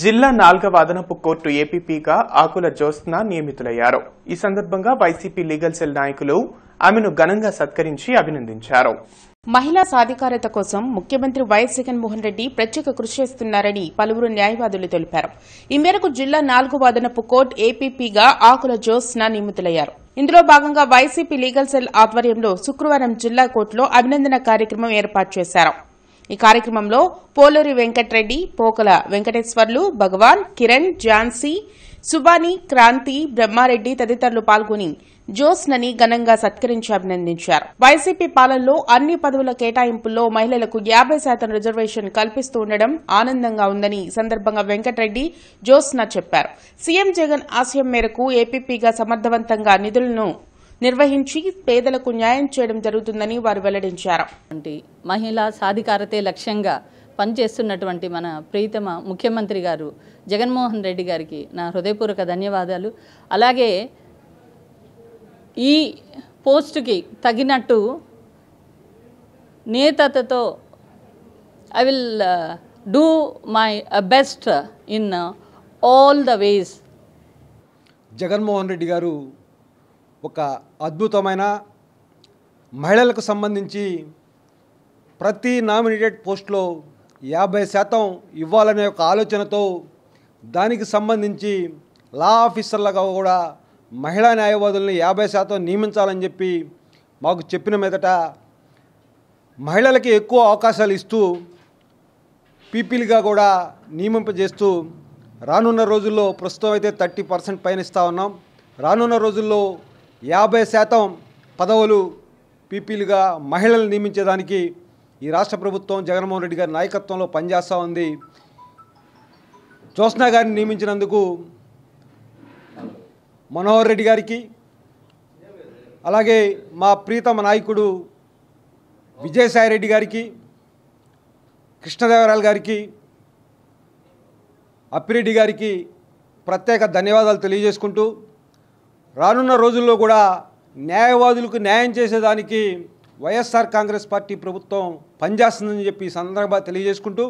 జిల్లా నాల్గవ అదనపు కోర్టు ఏపీపీగా ఆకుల జ్యోత్స్న నియమితులయ్యారు ఈ సందర్భంగా వైసీపీ లీగల్ సెల్ నాయకులు ఆమెను ఘనంగా సత్కరించి అభినందించారు మహిళా సాధికారత కోసం ముఖ్యమంత్రి వైఎస్ జగన్మోహన్ రెడ్డి ప్రత్యేక కృషి చేస్తున్నారని పలువురు న్యాయవాదులు తెలిపారు ఈ మేరకు జిల్లా నాలుగు వాదనపు కోర్టు ఏపీపీగా ఆకుల జోస్న నియమితులయ్యారు ఇందులో భాగంగా వైసీపీ లీగల్ సెల్ ఆధ్వర్యంలో శుక్రవారం జిల్లా కోర్టులో అభినందన కార్యక్రమం ఏర్పాటు చేశారు ఈ కార్యక్రమంలో పోలూరి వెంకట్రెడ్డి పోకల వెంకటేశ్వర్లు భగవాన్ కిరణ్ ఝాన్సీ సుబాని క్రాంతి బ్రహ్మారెడ్డి తదితరులు పాల్గొని జోస్నని ఘనంగా సత్కరించి అభినందించారు వైసీపీ పాలనలో అన్ని పదవుల కేటాయింపుల్లో మహిళలకు యాభై శాతం రిజర్వేషన్ కల్పిస్తూ ఉండడం ఆనందంగా ఉందని సందర్భంగా వెంకటరెడ్డి జోస్న చెప్పారు సీఎం జగన్ ఆశయం మేరకు ఏపీపీగా సమర్థవంతంగా నిధులను నిర్వహించి పేదలకు న్యాయం చేయడం జరుగుతుందని వారు వెల్లడించారు మహిళా సాధికారతే లక్ష్యంగా పనిచేస్తున్నటువంటి మన ప్రీతమ ముఖ్యమంత్రి గారు జగన్మోహన్ రెడ్డి గారికి నా హృదయపూర్వక ధన్యవాదాలు అలాగే ఈ పోస్టుకి తగినట్టు నేతతో I will do my best in all the ways Jaganmohan Reddy గారు ఒక అద్భుతమైన మహిళలకు సంబంధించి ప్రతి నామినేటెడ్ పోస్టులో యాభై శాతం ఇవ్వాలనే ఒక ఆలోచనతో దానికి సంబంధించి లా ఆఫీసర్లుగా కూడా మహిళా న్యాయవాదుల్ని యాభై శాతం నియమించాలని చెప్పి మాకు చెప్పిన మీదట మహిళలకి ఎక్కువ అవకాశాలు ఇస్తూ పీపీలుగా కూడా నియమింపజేస్తూ రానున్న రోజుల్లో ప్రస్తుతం అయితే థర్టీ పర్సెంట్ పైన ఇస్తూ ఉన్నాం రానున్న రోజుల్లో యాభై శాతం పదవులు పీపీలుగా మహిళలు నియమించేదానికి ఈ రాష్ట్ర ప్రభుత్వం జగన్మోహన్ రెడ్డి గారి నాయకత్వంలో పనిచేస్తూ ఉంది జ్యోత్స్నా గారిని నియమించినందుకు మనోహర్ రెడ్డి గారికి అలాగే మా ప్రీతమ నాయకుడు విజయసాయిరెడ్డి గారికి కృష్ణదేవరాయలు గారికి అప్పిరెడ్డి గారికి ప్రత్యేక ధన్యవాదాలు తెలియజేసుకుంటూ రానున్న రోజుల్లో కూడా న్యాయవాదులకు న్యాయం చేసేదానికి వైఎస్ఆర్ కాంగ్రెస్ పార్టీ ప్రభుత్వం పనిచేస్తుందని చెప్పి సందర్భంగా తెలియజేసుకుంటూ